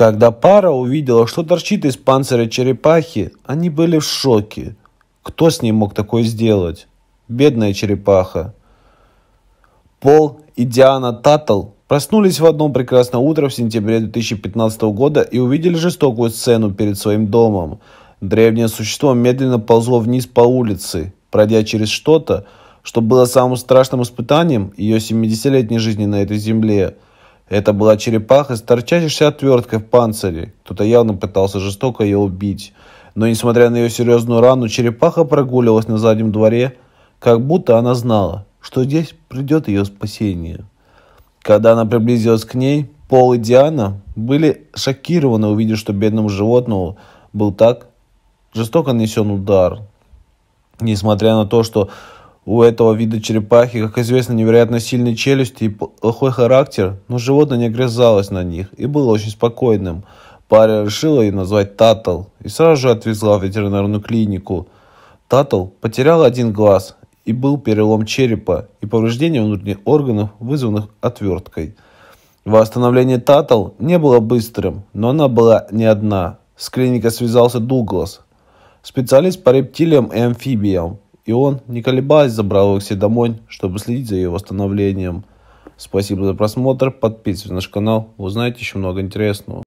Когда пара увидела, что торчит из панциря черепахи, они были в шоке. Кто с ней мог такое сделать? Бедная черепаха. Пол и Диана Таттл проснулись в одно прекрасное утро в сентябре 2015 года и увидели жестокую сцену перед своим домом. Древнее существо медленно ползло вниз по улице, пройдя через что-то, что было самым страшным испытанием ее 70-летней жизни на этой земле – это была черепаха с торчащей отверткой в панцире. Кто-то явно пытался жестоко ее убить. Но, несмотря на ее серьезную рану, черепаха прогуливалась на заднем дворе, как будто она знала, что здесь придет ее спасение. Когда она приблизилась к ней, Пол и Диана были шокированы, увидев, что бедному животному был так жестоко нанесен удар. Несмотря на то, что у этого вида черепахи, как известно, невероятно сильные челюсти и плохой характер, но животное не огрызалось на них и было очень спокойным. Паря решила ее назвать Татл и сразу же отвезла в ветеринарную клинику. Татл потерял один глаз и был перелом черепа и повреждение внутренних органов, вызванных отверткой. Восстановление Татл не было быстрым, но она была не одна. С клиникой связался Дуглас, специалист по рептилиям и амфибиям, и он, не колебаясь, забрал Алексея домой, чтобы следить за ее восстановлением. Спасибо за просмотр, подписывайтесь на наш канал, узнаете еще много интересного.